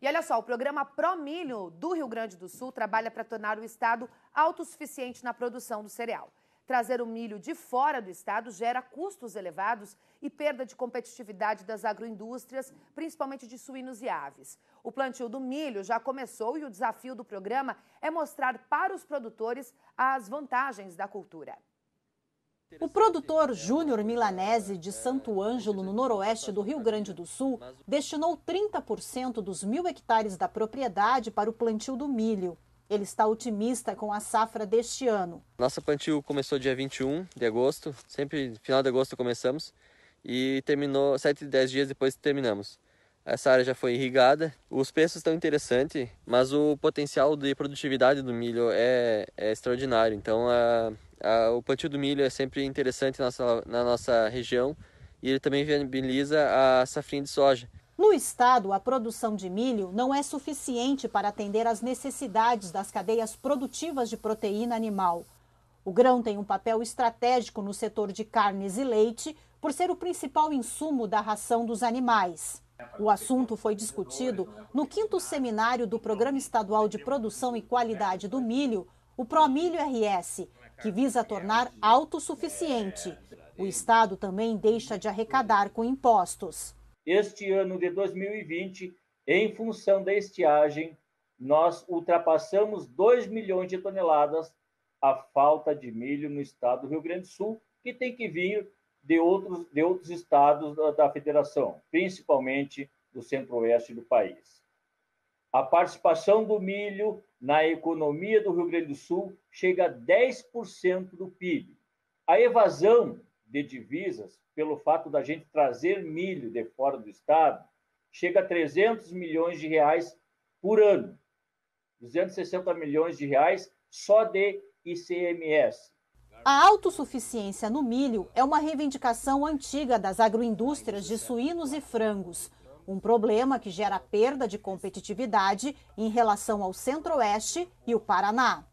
E olha só, o programa Promilho do Rio Grande do Sul trabalha para tornar o estado autossuficiente na produção do cereal. Trazer o milho de fora do estado gera custos elevados e perda de competitividade das agroindústrias, principalmente de suínos e aves. O plantio do milho já começou e o desafio do programa é mostrar para os produtores as vantagens da cultura. O produtor Júnior Milanese de Santo Ângelo, no noroeste do Rio Grande do Sul, destinou 30% dos mil hectares da propriedade para o plantio do milho. Ele está otimista com a safra deste ano. Nossa plantio começou dia 21 de agosto, sempre final de agosto começamos, e terminou 7, 10 dias depois terminamos. Essa área já foi irrigada, os preços estão interessantes, mas o potencial de produtividade do milho é, é extraordinário, então a o plantio do milho é sempre interessante na nossa, na nossa região e ele também viabiliza a safrinha de soja. No estado, a produção de milho não é suficiente para atender às necessidades das cadeias produtivas de proteína animal. O grão tem um papel estratégico no setor de carnes e leite, por ser o principal insumo da ração dos animais. O assunto foi discutido no quinto seminário do Programa Estadual de Produção e Qualidade do Milho, o Promilho RS, que visa tornar autossuficiente. O Estado também deixa de arrecadar com impostos. Este ano de 2020, em função da estiagem, nós ultrapassamos 2 milhões de toneladas a falta de milho no estado do Rio Grande do Sul, que tem que vir de outros, de outros estados da, da federação, principalmente do centro-oeste do país. A participação do milho na economia do Rio Grande do Sul chega a 10% do PIB. A evasão de divisas, pelo fato da gente trazer milho de fora do estado, chega a 300 milhões de reais por ano. 260 milhões de reais só de ICMS. A autossuficiência no milho é uma reivindicação antiga das agroindústrias de suínos e frangos um problema que gera perda de competitividade em relação ao Centro-Oeste e o Paraná.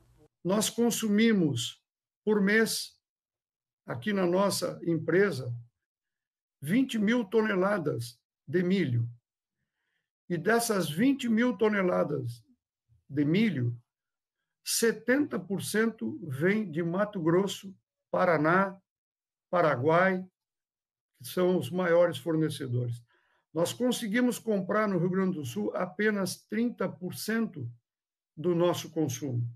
Nós consumimos por mês, aqui na nossa empresa, 20 mil toneladas de milho. E dessas 20 mil toneladas de milho, 70% vem de Mato Grosso, Paraná, Paraguai, que são os maiores fornecedores. Nós conseguimos comprar no Rio Grande do Sul apenas 30% do nosso consumo.